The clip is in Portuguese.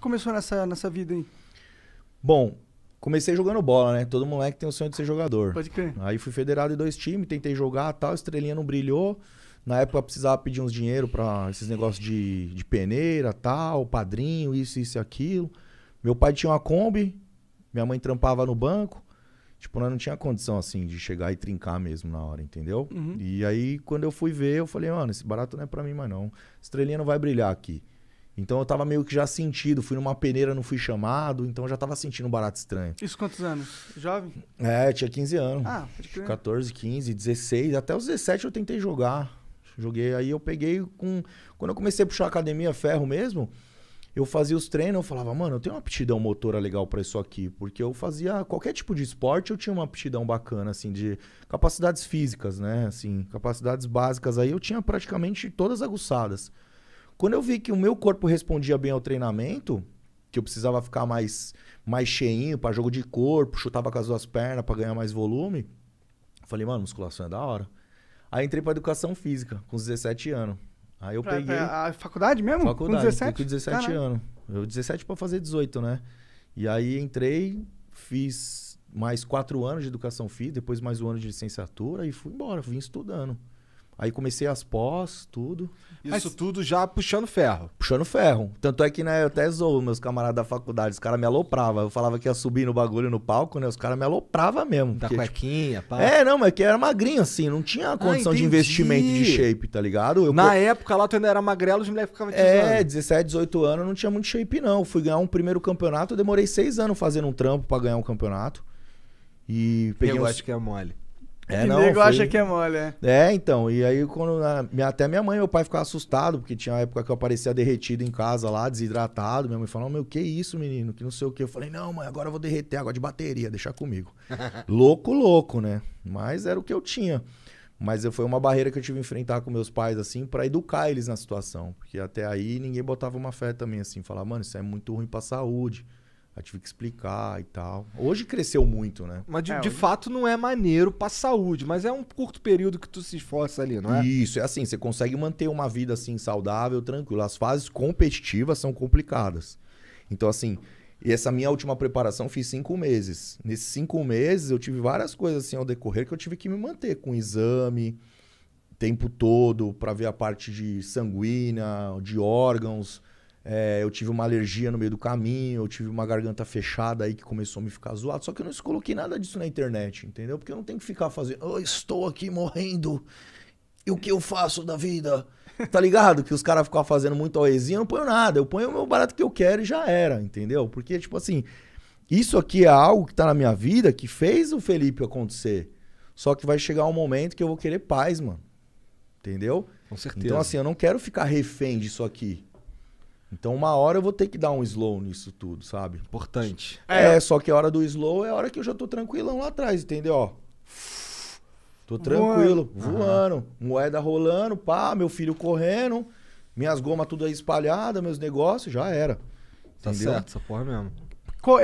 tu começou nessa, nessa vida aí? Bom, comecei jogando bola, né? Todo moleque tem o sonho de ser jogador. Pode crer. Aí fui federado em dois times, tentei jogar tal, estrelinha não brilhou. Na época precisava pedir uns dinheiro para esses negócios de, de peneira, tal, padrinho, isso, isso e aquilo. Meu pai tinha uma Kombi, minha mãe trampava no banco. Tipo, nós não tinha condição, assim, de chegar e trincar mesmo na hora, entendeu? Uhum. E aí, quando eu fui ver, eu falei, mano, esse barato não é pra mim mais não. Estrelinha não vai brilhar aqui. Então eu tava meio que já sentido, fui numa peneira, não fui chamado, então eu já tava sentindo um barato estranho. Isso quantos anos? Jovem? É, tinha 15 anos. Ah, pode crer. 14, 15, 16, até os 17 eu tentei jogar. Joguei, aí eu peguei com... Quando eu comecei a puxar academia ferro mesmo, eu fazia os treinos, eu falava, mano, eu tenho uma aptidão motora legal para isso aqui, porque eu fazia qualquer tipo de esporte, eu tinha uma aptidão bacana, assim, de capacidades físicas, né, assim, capacidades básicas aí, eu tinha praticamente todas aguçadas. Quando eu vi que o meu corpo respondia bem ao treinamento, que eu precisava ficar mais, mais cheinho para jogo de corpo, chutava com as duas pernas para ganhar mais volume, falei, mano, musculação é da hora. Aí entrei para educação física, com 17 anos. Aí eu pra, peguei. Pra a faculdade mesmo? Faculdade, com 17? Com 17 anos. Eu 17 para fazer 18, né? E aí entrei, fiz mais quatro anos de educação física, depois mais um ano de licenciatura e fui embora, vim estudando. Aí comecei as pós, tudo. Isso Mas... tudo já puxando ferro. Puxando ferro. Tanto é que, né, eu até zoo meus camaradas da faculdade, os caras me alopravam. Eu falava que ia subir no bagulho no palco, né? Os caras me alopravam mesmo. Da porque, tipo, cuequinha, pá. É, não, mas que era magrinho, assim, não tinha ah, condição ah, de investimento de shape, tá ligado? Eu, Na época lá tu ainda era magrelo, os moleques ficavam É, 17, 18 anos, não tinha muito shape, não. fui ganhar um primeiro campeonato, eu demorei seis anos fazendo um trampo para ganhar um campeonato. E peguei. Eu uns... acho que é mole. É, não, nego foi... acha que é mole, é. É, então. E aí, quando a... até minha mãe e meu pai ficavam assustados, porque tinha uma época que eu aparecia derretido em casa lá, desidratado. Minha mãe falava, meu, que isso, menino? Que não sei o que. Eu falei, não, mãe, agora eu vou derreter, água de bateria, deixar comigo. louco, louco, né? Mas era o que eu tinha. Mas foi uma barreira que eu tive que enfrentar com meus pais, assim, para educar eles na situação. Porque até aí ninguém botava uma fé também, assim, falar, mano, isso é muito ruim pra saúde. Aí tive que explicar e tal. Hoje cresceu muito, né? Mas de, é, de fato não é maneiro pra saúde, mas é um curto período que tu se esforça ali, não é? Isso, é assim, você consegue manter uma vida assim saudável, tranquila. As fases competitivas são complicadas. Então, assim, e essa minha última preparação fiz cinco meses. Nesses cinco meses eu tive várias coisas assim ao decorrer que eu tive que me manter com exame, tempo todo, para ver a parte de sanguínea, de órgãos é, eu tive uma alergia no meio do caminho, eu tive uma garganta fechada aí que começou a me ficar zoado. Só que eu não coloquei nada disso na internet, entendeu? Porque eu não tenho que ficar fazendo, oh, estou aqui morrendo, e o que eu faço da vida? Tá ligado? Que os caras ficam fazendo muito oezinha, eu não ponho nada. Eu ponho o meu barato que eu quero e já era, entendeu? Porque, tipo assim, isso aqui é algo que tá na minha vida que fez o Felipe acontecer. Só que vai chegar um momento que eu vou querer paz, mano. Entendeu? Com certeza. Então, assim, eu não quero ficar refém disso aqui. Então, uma hora eu vou ter que dar um slow nisso tudo, sabe? Importante. É, é só que a hora do slow é a hora que eu já tô tranquilão lá atrás, entendeu? Ó, tô tranquilo, voando, voando uhum. moeda rolando, pá, meu filho correndo, minhas gomas tudo aí espalhadas, meus negócios, já era. Tá certo, essa porra mesmo. Co